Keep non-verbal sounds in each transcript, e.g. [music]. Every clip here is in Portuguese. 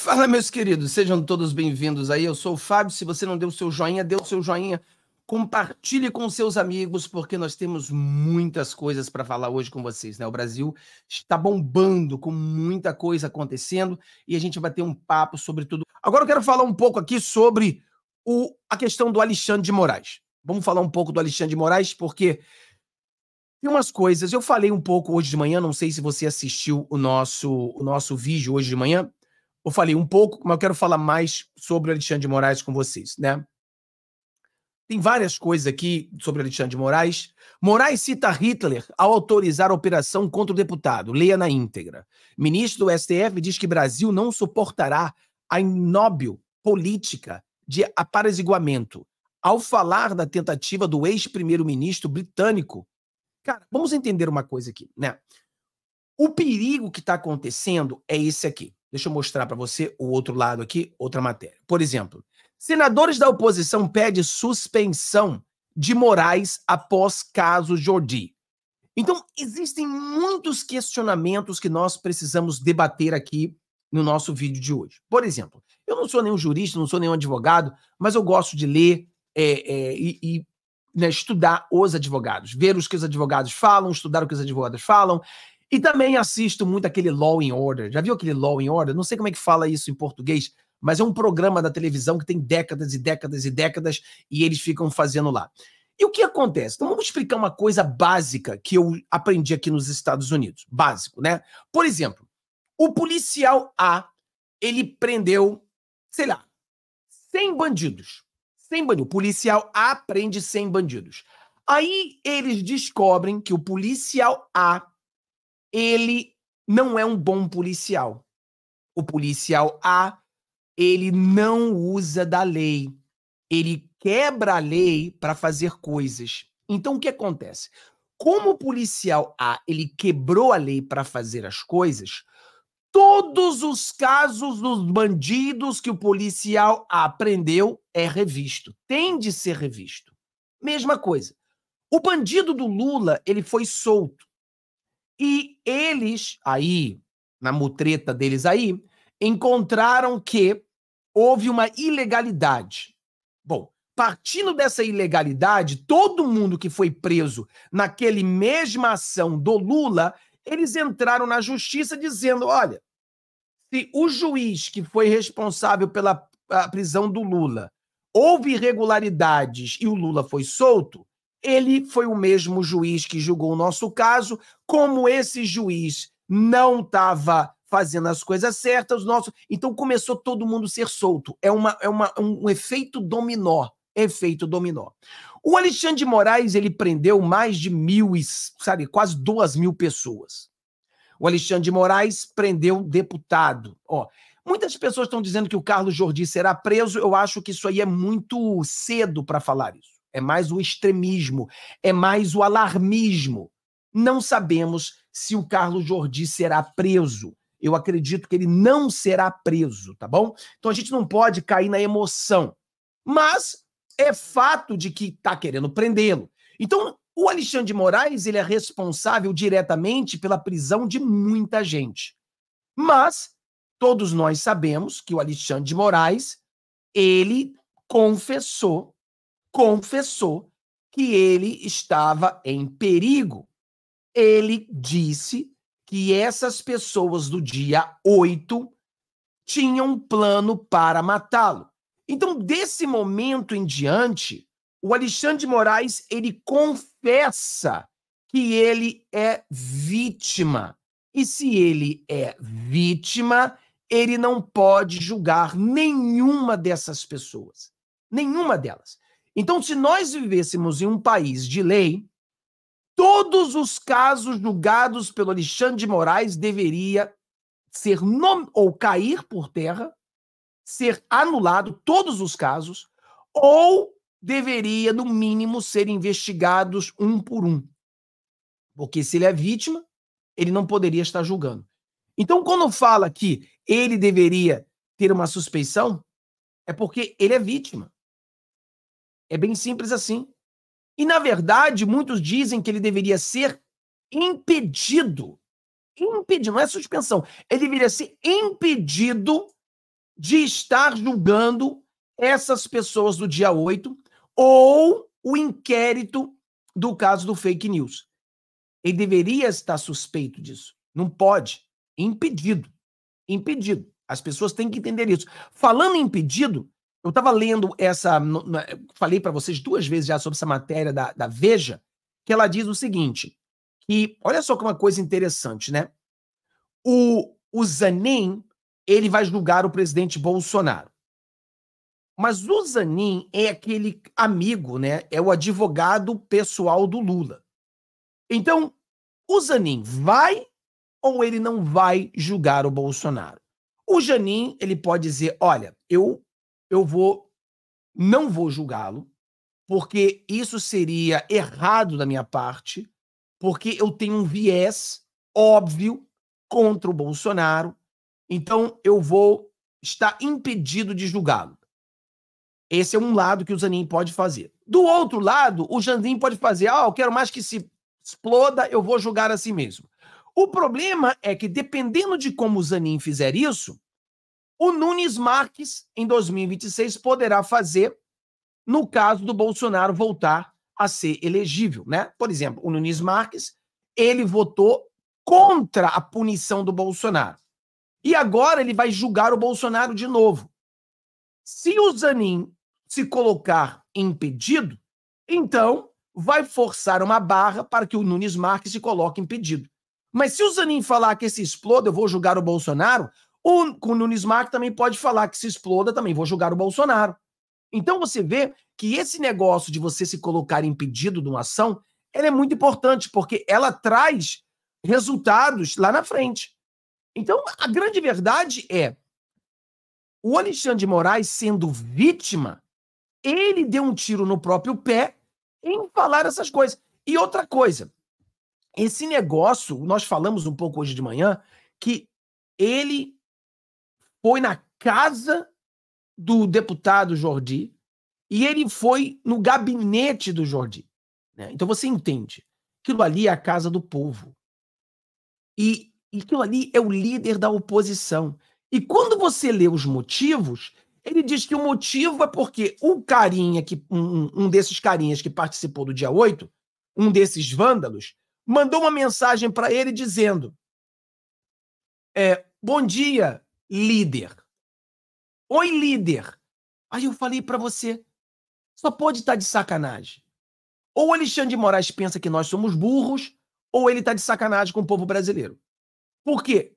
Fala, meus queridos, sejam todos bem-vindos aí. Eu sou o Fábio. Se você não deu o seu joinha, dê o seu joinha. Compartilhe com seus amigos, porque nós temos muitas coisas para falar hoje com vocês, né? O Brasil está bombando com muita coisa acontecendo e a gente vai ter um papo sobre tudo. Agora eu quero falar um pouco aqui sobre o, a questão do Alexandre de Moraes. Vamos falar um pouco do Alexandre de Moraes, porque tem umas coisas. Eu falei um pouco hoje de manhã, não sei se você assistiu o nosso, o nosso vídeo hoje de manhã eu falei um pouco, mas eu quero falar mais sobre o Alexandre de Moraes com vocês, né? Tem várias coisas aqui sobre Alexandre de Moraes. Moraes cita Hitler ao autorizar a operação contra o deputado. Leia na íntegra. Ministro do STF diz que Brasil não suportará a inóbil política de aparesiguamento. Ao falar da tentativa do ex-primeiro-ministro britânico. Cara, vamos entender uma coisa aqui, né? O perigo que está acontecendo é esse aqui. Deixa eu mostrar para você o outro lado aqui, outra matéria. Por exemplo, senadores da oposição pedem suspensão de Moraes após caso Jordi. Então, existem muitos questionamentos que nós precisamos debater aqui no nosso vídeo de hoje. Por exemplo, eu não sou nenhum jurista, não sou nenhum advogado, mas eu gosto de ler é, é, e, e né, estudar os advogados, ver o que os advogados falam, estudar o que os advogados falam. E também assisto muito aquele Law and Order. Já viu aquele Law and Order? Não sei como é que fala isso em português, mas é um programa da televisão que tem décadas e décadas e décadas e eles ficam fazendo lá. E o que acontece? Então vamos explicar uma coisa básica que eu aprendi aqui nos Estados Unidos. Básico, né? Por exemplo, o policial A, ele prendeu, sei lá, 100 bandidos. 100 bandidos. O policial A prende 100 bandidos. Aí eles descobrem que o policial A ele não é um bom policial. O policial A, ele não usa da lei. Ele quebra a lei para fazer coisas. Então o que acontece? Como o policial A, ele quebrou a lei para fazer as coisas, todos os casos dos bandidos que o policial A prendeu é revisto. Tem de ser revisto. Mesma coisa. O bandido do Lula, ele foi solto. E eles, aí, na mutreta deles aí, encontraram que houve uma ilegalidade. Bom, partindo dessa ilegalidade, todo mundo que foi preso naquele mesma ação do Lula, eles entraram na justiça dizendo: olha, se o juiz que foi responsável pela prisão do Lula houve irregularidades e o Lula foi solto, ele foi o mesmo juiz que julgou o nosso caso. Como esse juiz não estava fazendo as coisas certas, nosso... então começou todo mundo a ser solto. É, uma, é uma, um efeito dominó. Efeito dominó. O Alexandre de Moraes ele prendeu mais de mil, sabe, quase duas mil pessoas. O Alexandre de Moraes prendeu deputado. Ó, muitas pessoas estão dizendo que o Carlos Jordi será preso. Eu acho que isso aí é muito cedo para falar isso é mais o extremismo, é mais o alarmismo. Não sabemos se o Carlos Jordi será preso. Eu acredito que ele não será preso, tá bom? Então a gente não pode cair na emoção. Mas é fato de que está querendo prendê-lo. Então, o Alexandre de Moraes ele é responsável diretamente pela prisão de muita gente. Mas todos nós sabemos que o Alexandre de Moraes ele confessou confessou que ele estava em perigo. Ele disse que essas pessoas do dia 8 tinham um plano para matá-lo. Então, desse momento em diante, o Alexandre de Moraes, ele confessa que ele é vítima. E se ele é vítima, ele não pode julgar nenhuma dessas pessoas. Nenhuma delas. Então, se nós vivêssemos em um país de lei, todos os casos julgados pelo Alexandre de Moraes deveria ser nom ou cair por terra, ser anulado todos os casos, ou deveria no mínimo ser investigados um por um. Porque se ele é vítima, ele não poderia estar julgando. Então, quando fala que ele deveria ter uma suspeição, é porque ele é vítima. É bem simples assim. E, na verdade, muitos dizem que ele deveria ser impedido. Impedido, não é suspensão. Ele deveria ser impedido de estar julgando essas pessoas do dia 8 ou o inquérito do caso do fake news. Ele deveria estar suspeito disso. Não pode. Impedido. Impedido. As pessoas têm que entender isso. Falando em impedido, eu estava lendo essa. Eh, falei para vocês duas vezes já sobre essa matéria da, da Veja, que ela diz o seguinte: que olha só que é uma coisa interessante, né? O, o Zanin ele vai julgar o presidente Bolsonaro. Mas o Zanin é aquele amigo, né? É o advogado pessoal do Lula. Então, o Zanin vai ou ele não vai julgar o Bolsonaro? O Janin, ele pode dizer, olha, eu eu vou não vou julgá-lo, porque isso seria errado da minha parte, porque eu tenho um viés óbvio contra o Bolsonaro, então eu vou estar impedido de julgá-lo. Esse é um lado que o Zanin pode fazer. Do outro lado, o Zanin pode fazer, ah, eu quero mais que se exploda, eu vou julgar a si mesmo. O problema é que, dependendo de como o Zanin fizer isso, o Nunes Marques, em 2026, poderá fazer no caso do Bolsonaro voltar a ser elegível, né? Por exemplo, o Nunes Marques, ele votou contra a punição do Bolsonaro. E agora ele vai julgar o Bolsonaro de novo. Se o Zanin se colocar impedido, então vai forçar uma barra para que o Nunes Marques se coloque impedido. Mas se o Zanin falar que esse exploda, eu vou julgar o Bolsonaro, o, o Nunes Marques também pode falar que se exploda também, vou julgar o Bolsonaro. Então você vê que esse negócio de você se colocar impedido de uma ação, ela é muito importante, porque ela traz resultados lá na frente. Então, a grande verdade é, o Alexandre de Moraes sendo vítima, ele deu um tiro no próprio pé em falar essas coisas. E outra coisa, esse negócio, nós falamos um pouco hoje de manhã, que ele foi na casa do deputado Jordi e ele foi no gabinete do Jordi. Né? Então você entende. Aquilo ali é a casa do povo. E, e aquilo ali é o líder da oposição. E quando você lê os motivos, ele diz que o motivo é porque o carinha, que, um, um desses carinhas que participou do dia 8, um desses vândalos, mandou uma mensagem para ele dizendo: é, Bom dia, líder. Oi, líder. Aí eu falei para você, só pode estar tá de sacanagem. Ou Alexandre de Moraes pensa que nós somos burros, ou ele está de sacanagem com o povo brasileiro. Por quê?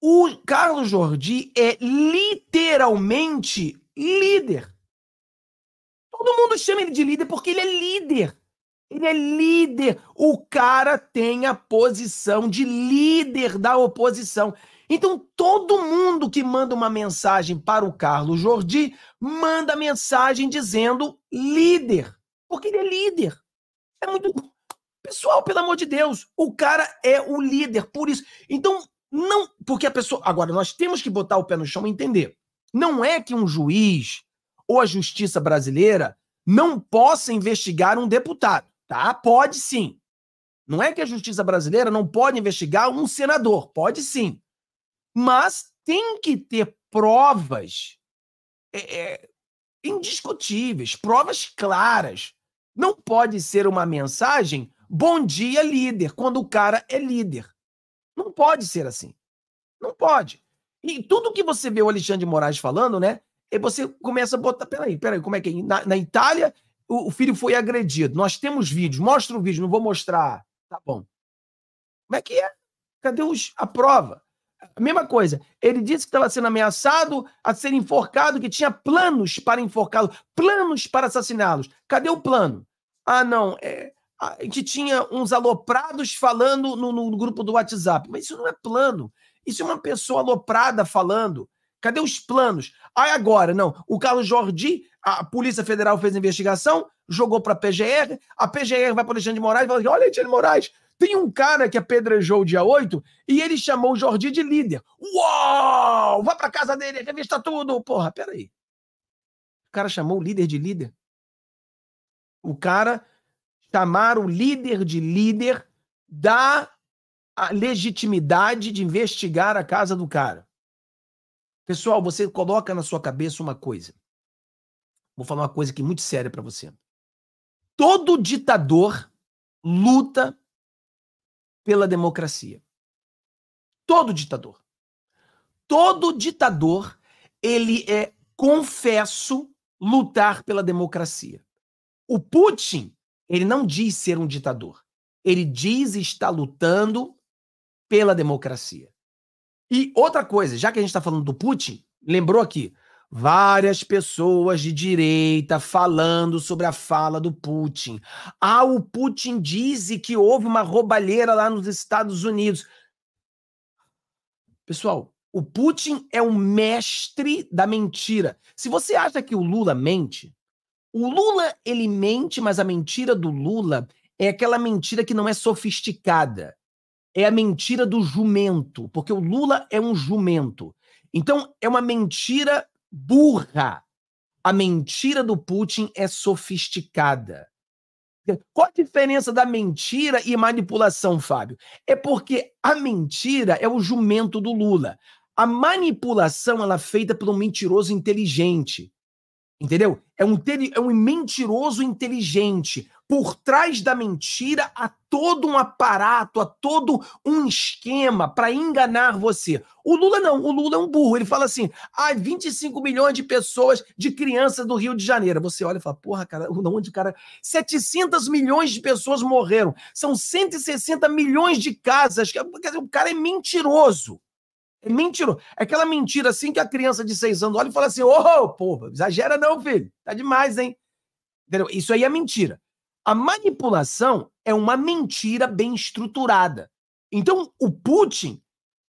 O Carlos Jordi é literalmente líder. Todo mundo chama ele de líder porque ele é líder. Ele é líder. O cara tem a posição de líder da oposição. Então, todo mundo que manda uma mensagem para o Carlos Jordi manda mensagem dizendo líder, porque ele é líder. É muito. Pessoal, pelo amor de Deus, o cara é o líder, por isso. Então, não. Porque a pessoa. Agora, nós temos que botar o pé no chão e entender. Não é que um juiz ou a justiça brasileira não possa investigar um deputado, tá? Pode sim. Não é que a justiça brasileira não pode investigar um senador, pode sim mas tem que ter provas é, é, indiscutíveis, provas claras. Não pode ser uma mensagem bom dia, líder, quando o cara é líder. Não pode ser assim. Não pode. E tudo que você vê o Alexandre de Moraes falando, né? E você começa a botar. Peraí, peraí, como é que é? Na, na Itália, o, o, filho foi agredido. Nós temos vídeos, mostra o vídeo, não vou mostrar. Tá bom. Como é que é? Cadê os, a prova? Mesma coisa, ele disse que estava sendo ameaçado a ser enforcado, que tinha planos para enforcá-lo, planos para assassiná-los. Cadê o plano? Ah, não, é, a gente tinha uns aloprados falando no, no, grupo do WhatsApp. Mas isso não é plano. Isso é uma pessoa aloprada falando. Cadê os planos? Ah, agora, não. O Carlos Jordi, a Polícia Federal fez investigação, jogou para a PGR, a PGR vai para o Alexandre de Moraes e fala: assim, olha, Alexandre de Moraes, tem um cara que apedrejou o dia 8 e ele chamou o Jordi de líder. Uou! Vá pra casa dele, revista tudo! Porra, peraí. O cara chamou o líder de líder. O cara chamar o líder de líder dá a legitimidade de investigar a casa do cara. Pessoal, você coloca na sua cabeça uma coisa. Vou falar uma coisa aqui é muito séria para você. Todo ditador luta pela democracia. Todo ditador. Todo ditador, ele é confesso lutar pela democracia. O Putin, ele não diz ser um ditador. Ele diz estar lutando pela democracia. E outra coisa, já que a gente está falando do Putin, lembrou aqui, várias pessoas de direita falando sobre a fala do Putin. Ah, o Putin diz que houve uma roubalheira lá nos Estados Unidos. Pessoal, o Putin é o mestre da mentira. Se você acha que o Lula mente, o Lula ele mente, mas a mentira do Lula é aquela mentira que não é sofisticada. É a mentira do jumento, porque o Lula é um jumento. Então, é uma mentira burra. A mentira do Putin é sofisticada. Qual a diferença da mentira e manipulação, Fábio? É porque a mentira é o jumento do Lula. A manipulação ela é feita por um mentiroso inteligente. Entendeu? É um, é um mentiroso inteligente. Por trás da mentira há todo um aparato, há todo um esquema para enganar você. O Lula não, o Lula é um burro. Ele fala assim: ah, 25 milhões de pessoas, de crianças do Rio de Janeiro. Você olha e fala: porra, cara, onde, cara? 700 milhões de pessoas morreram. São 160 milhões de casas. Quer dizer, o cara é mentiroso. É mentiro. É aquela mentira assim que a criança de seis anos olha e fala assim: ô, oh, porra, exagera não, filho. Tá demais, hein? Entendeu? Isso aí é mentira. A manipulação é uma mentira bem estruturada. Então, o Putin.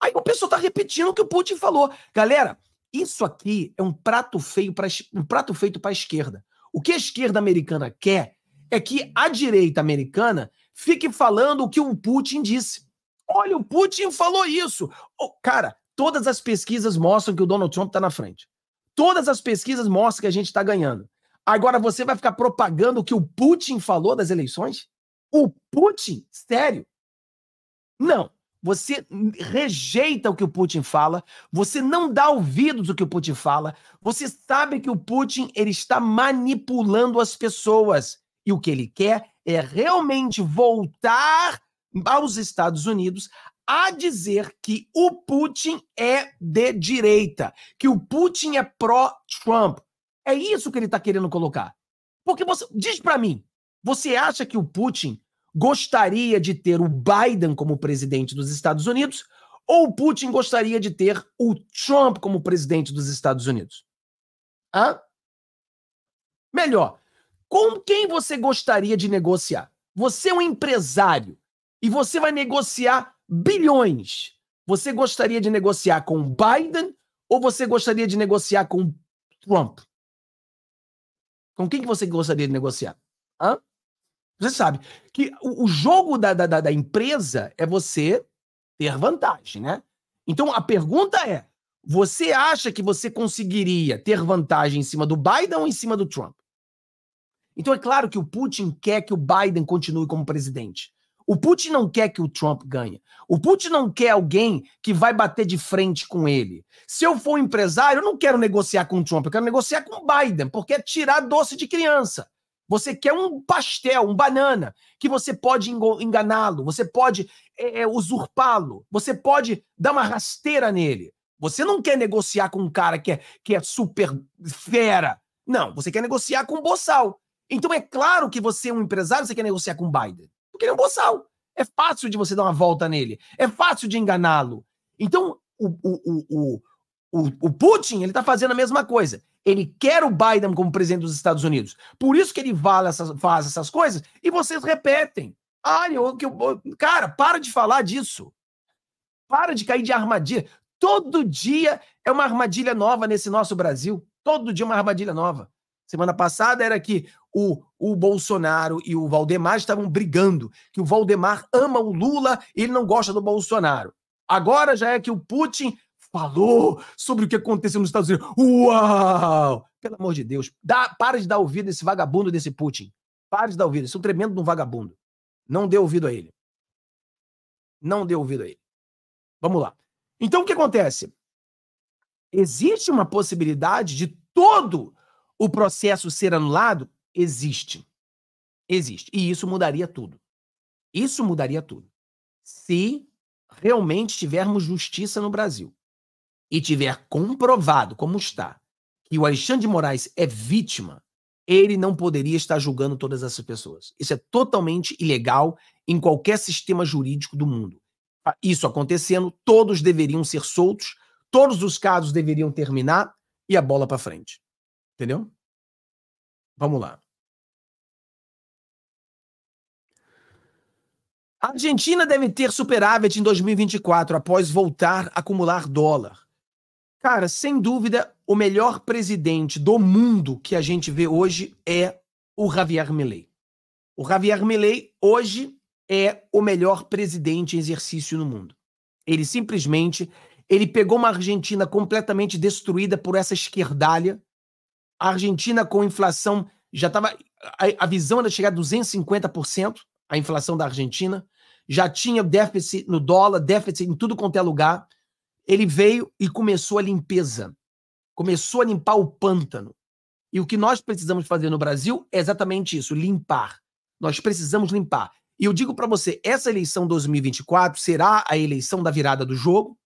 Aí o pessoal tá repetindo o que o Putin falou. Galera, isso aqui é um prato, feio pra, um prato feito para a esquerda. O que a esquerda americana quer é que a direita americana fique falando o que o Putin disse. Olha, o Putin falou isso. Oh, cara, todas as pesquisas mostram que o Donald Trump está na frente. Todas as pesquisas mostram que a gente está ganhando. Agora você vai ficar propagando o que o Putin falou das eleições? O Putin? Sério? Não. Você rejeita o que o Putin fala, você não dá ouvidos ao que o Putin fala, você sabe que o Putin ele está manipulando as pessoas. E o que ele quer é realmente voltar aos Estados Unidos a dizer que o Putin é de direita, que o Putin é pró-Trump. É isso que ele está querendo colocar. Porque você diz para mim, você acha que o Putin gostaria de ter o Biden como presidente dos Estados Unidos ou o Putin gostaria de ter o Trump como presidente dos Estados Unidos? Hã? Melhor, com quem você gostaria de negociar? Você é um empresário e você vai negociar bilhões. Você gostaria de negociar com Biden ou você gostaria de negociar com Trump? Com quem que você gostaria de negociar? Hã? Você sabe que o jogo da, da, da empresa é você ter vantagem, né? Então a pergunta é: você acha que você conseguiria ter vantagem em cima do Biden ou em cima do Trump? Então é claro que o Putin quer que o Biden continue como presidente. O Putin não quer que o Trump ganhe. O Putin não quer alguém que vai bater de frente com ele. Se eu for um empresário, eu não quero negociar com o Trump, eu quero negociar com o Biden, porque é tirar doce de criança. Você quer um pastel, um banana, que você pode enganá-lo, você pode é, é, usurpá-lo, você pode dar uma rasteira nele. Você não quer negociar com um cara que é, que é super fera. Não, você quer negociar com um boçal. Então é claro que você é um empresário, você quer negociar com o Biden porque ele é um boçal. É fácil de você dar uma volta nele. É fácil de enganá-lo. Então, o, o, o, o, Putin, ele tá fazendo a mesma coisa. Ele quer o Biden como presidente dos Estados Unidos. Por isso que ele essas, faz essas coisas e vocês repetem. Ah, eu, eu, cara, para de falar disso. Para de cair de armadilha. Todo dia é uma armadilha nova nesse nosso Brasil. Todo dia é uma armadilha nova semana passada era que o, o Bolsonaro e o Valdemar estavam brigando, que o Valdemar ama o Lula e ele não gosta do Bolsonaro. Agora já é que o Putin falou sobre o que aconteceu nos Estados Unidos. Uau! Pelo amor de Deus, dá, para de dar ouvido a esse vagabundo desse Putin. Para de dar ouvido, esse é um tremendo de um vagabundo. Não dê ouvido a ele. Não dê ouvido a ele. Vamos lá. Então o que acontece? Existe uma possibilidade de todo o processo ser anulado? Existe. Existe. E isso mudaria tudo. Isso mudaria tudo. Se realmente tivermos justiça no Brasil e tiver comprovado, como está, que o Alexandre de Moraes é vítima, ele não poderia estar julgando todas essas pessoas. Isso é totalmente ilegal em qualquer sistema jurídico do mundo. Ah, isso acontecendo, todos deveriam ser soltos, todos os casos deveriam terminar e a bola para frente. Entendeu? Vamos lá. A Argentina deve ter superávit em 2024 após voltar a acumular dólar. Cara, sem dúvida, o melhor presidente do mundo que a gente vê hoje é o Javier Milei. O Javier Milei hoje é o melhor presidente em exercício no mundo. Ele simplesmente ele pegou uma Argentina completamente destruída por essa esquerdalha a Argentina com inflação já estava. A, a, visão era chegar a 250% a inflação da Argentina. Já tinha déficit no dólar, déficit em tudo quanto é lugar. Ele veio e começou a limpeza. Começou a limpar o pântano. E o que nós precisamos fazer no Brasil é exatamente isso: limpar. Nós precisamos limpar. E eu digo para você, essa eleição 2024 será a eleição da virada do jogo,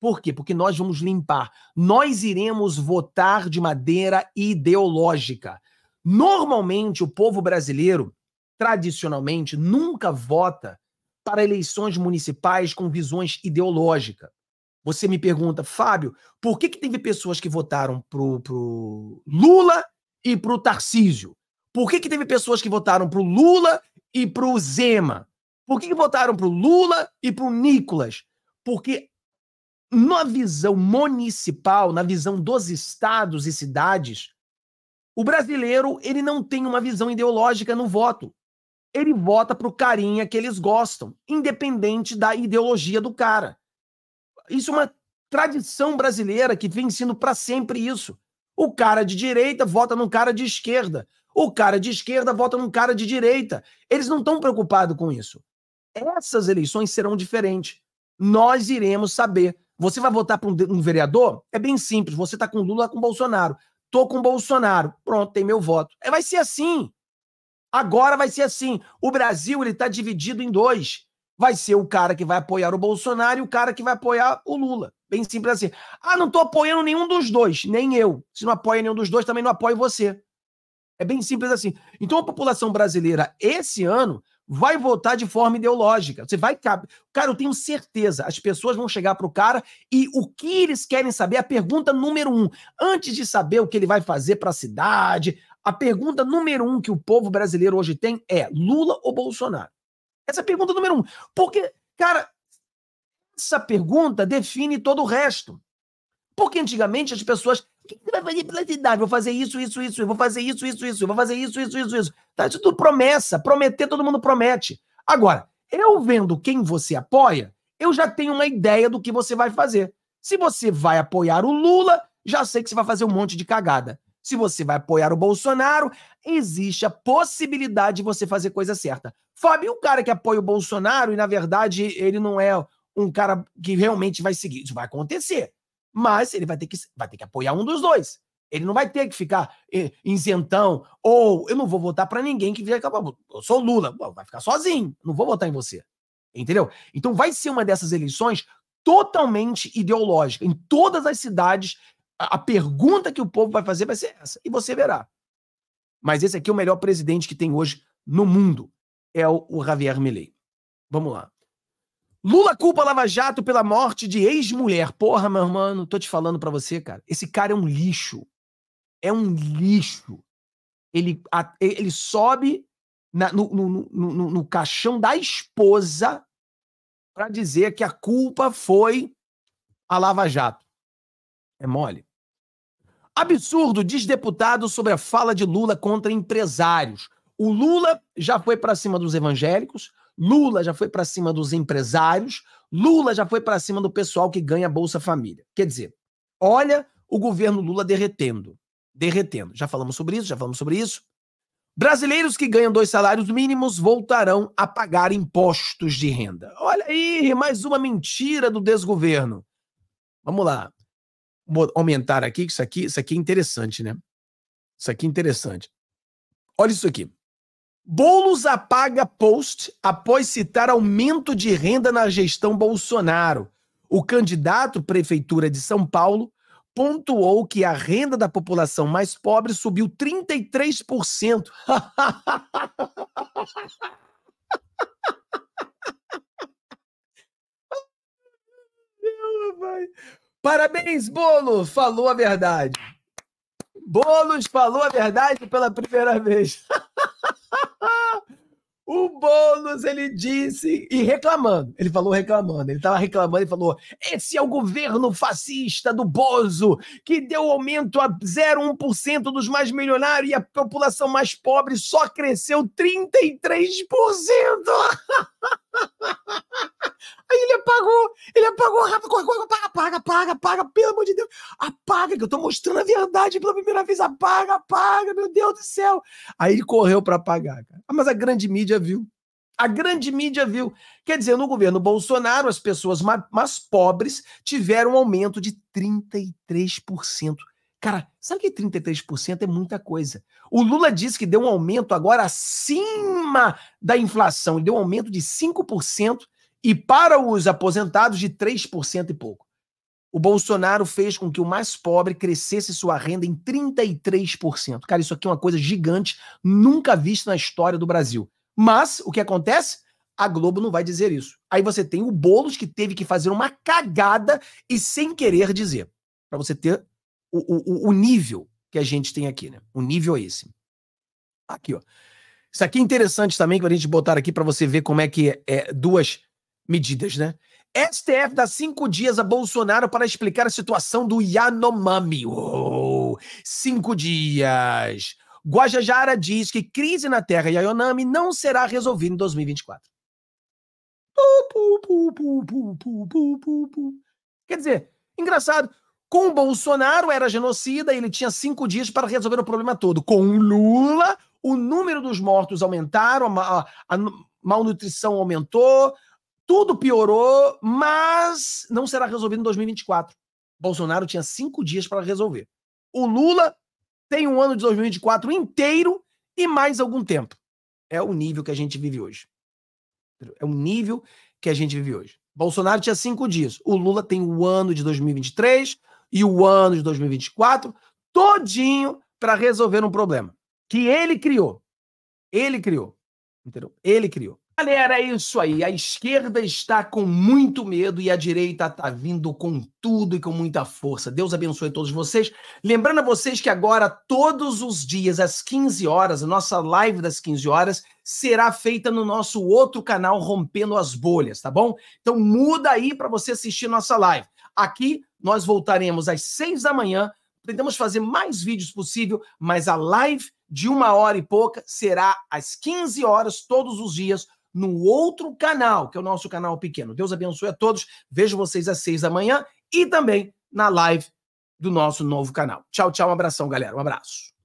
por quê? Porque nós vamos limpar. Nós iremos votar de maneira ideológica. Normalmente, o povo brasileiro, tradicionalmente, nunca vota para eleições municipais com visões ideológicas. Você me pergunta, Fábio, por que, que teve pessoas que votaram pro, pro Lula e pro Tarcísio? Por que, que teve pessoas que votaram pro Lula e pro Zema? Por que, que votaram pro Lula e pro Nicolas? Porque na visão municipal, na visão dos estados e cidades, o brasileiro ele não tem uma visão ideológica no voto. Ele vota pro carinha que eles gostam, independente da ideologia do cara. Isso é uma tradição brasileira que vem sendo para sempre isso. O cara de direita vota num cara de esquerda. O cara de esquerda vota num cara de direita. Eles não estão preocupados com isso. Essas eleições serão diferentes. Nós iremos saber você vai votar para um, vereador? É bem simples. Você está com Lula, com Bolsonaro. Tô com Bolsonaro. Pronto, tem meu voto. É, vai ser assim. Agora vai ser assim. O Brasil ele está dividido em dois. Vai ser o cara que vai apoiar o Bolsonaro e o cara que vai apoiar o Lula. Bem simples assim. Ah, não estou apoiando nenhum dos dois, nem eu. Se não apoia nenhum dos dois, também não apoio você. É bem simples assim. Então a população brasileira esse ano vai votar de forma ideológica. Você vai. Cara, eu tenho certeza. As pessoas vão chegar para o cara e o que eles querem saber, é a pergunta número um. Antes de saber o que ele vai fazer para a cidade, a pergunta número um que o povo brasileiro hoje tem é: Lula ou Bolsonaro? Essa é a pergunta número um. Porque, cara, essa pergunta define todo o resto. Porque antigamente as pessoas que você vai fazer pela cidade? Vou fazer isso, isso, isso, vou fazer isso, isso, isso, vou fazer isso, isso, isso, isso. Tá, isso tudo promessa. Prometer, todo mundo promete. Agora, eu vendo quem você apoia, eu já tenho uma ideia do que você vai fazer. Se você vai apoiar o Lula, já sei que você vai fazer um monte de cagada. Se você vai apoiar o Bolsonaro, existe a possibilidade de você fazer coisa certa. Fábio, o é cara que apoia o Bolsonaro e, na verdade, ele não é um cara que realmente vai seguir. Isso vai acontecer mas ele vai ter que, vai ter que apoiar um dos dois. Ele não vai ter que ficar eh, isentão, ou eu não vou votar para ninguém que vier. Eu sou Lula, vai ficar sozinho, não vou votar em você. Entendeu? Então vai ser uma dessas eleições totalmente ideológica. Em todas as cidades, a, pergunta que o povo vai fazer vai ser essa, e você verá. Mas esse aqui é o melhor presidente que tem hoje no mundo, é o, o Javier Milei. Vamos lá. Lula culpa Lava Jato pela morte de ex-mulher. Porra, meu mano, tô te falando pra você, cara. Esse cara é um lixo. É um lixo. Ele, a, ele sobe na, no, no, no, no caixão da esposa para dizer que a culpa foi a Lava Jato. É mole. Absurdo, diz deputado sobre a fala de Lula contra empresários. O Lula já foi para cima dos evangélicos, Lula já foi para cima dos empresários, Lula já foi para cima do pessoal que ganha Bolsa Família. Quer dizer, olha o governo Lula derretendo. Derretendo. Já falamos sobre isso, já falamos sobre isso. Brasileiros que ganham dois salários mínimos voltarão a pagar impostos de renda. Olha aí, mais uma mentira do desgoverno. Vamos lá. Vou aumentar aqui, que isso aqui, isso aqui é interessante, né? Isso aqui é interessante. Olha isso aqui. Boulos apaga post após citar aumento de renda na gestão Bolsonaro. O candidato prefeitura de São Paulo pontuou que a renda da população mais pobre subiu 33%. [laughs] Parabéns, Bolo! Falou a verdade. Boulos falou a verdade pela primeira vez. [laughs] anos ele disse, e reclamando, ele falou reclamando, ele estava reclamando e falou: esse é o governo fascista do Bozo, que deu aumento a 0,1% dos mais milionários e a população mais pobre só cresceu 33%. [laughs] Aí ele apagou, ele apagou rápido, corre, corre, apaga, apaga, apaga, apaga, pelo amor de Deus, apaga, que eu tô mostrando a verdade pela primeira vez, apaga, apaga, meu Deus do céu. Aí ele correu para apagar, cara. Ah, mas a grande mídia viu. A grande mídia viu. Quer dizer, no governo Bolsonaro, as pessoas mais pobres tiveram um aumento de 33%. Cara, sabe que 33% é muita coisa. O Lula disse que deu um aumento agora acima da inflação, ele deu um aumento de 5% e para os aposentados de 3% e pouco. O Bolsonaro fez com que o mais pobre crescesse sua renda em 33%. Cara, isso aqui é uma coisa gigante, nunca vista na história do Brasil. Mas o que acontece? A Globo não vai dizer isso. Aí você tem o Bolos que teve que fazer uma cagada e sem querer dizer. Para você ter o, o, o nível que a gente tem aqui, né? O nível é esse. Aqui, ó. Isso aqui é interessante também que a gente botar aqui para você ver como é que é, é duas medidas, né? STF dá cinco dias a Bolsonaro para explicar a situação do Yanomami. Oh, cinco dias. Guajajara diz que crise na terra Yayonami não será resolvida em 2024. Quer dizer, engraçado, com o Bolsonaro era genocida, ele tinha cinco dias para resolver o problema todo. Com o Lula, o número dos mortos aumentaram, a, a, a malnutrição aumentou, tudo piorou, mas não será resolvido em 2024. Bolsonaro tinha cinco dias para resolver. O Lula tem um ano de 2024 inteiro e mais algum tempo. É o nível que a gente vive hoje. É o nível que a gente vive hoje. Bolsonaro tinha cinco dias. O Lula tem o ano de 2023 e o ano de 2024 todinho para resolver um problema que ele criou. Ele criou. Entendeu? Ele criou. Galera, é isso aí. A esquerda está com muito medo e a direita está vindo com tudo e com muita força. Deus abençoe todos vocês. Lembrando a vocês que agora, todos os dias, às 15 horas, a nossa live das 15 horas será feita no nosso outro canal, Rompendo as Bolhas, tá bom? Então muda aí para você assistir nossa live. Aqui nós voltaremos às 6 da manhã. Tentamos fazer mais vídeos possível, mas a live de uma hora e pouca será às 15 horas todos os dias no outro canal, que é o nosso canal pequeno. Deus abençoe a todos. Vejo vocês às seis da manhã e também na live do nosso novo canal. Tchau, tchau. Um abração, galera. Um abraço.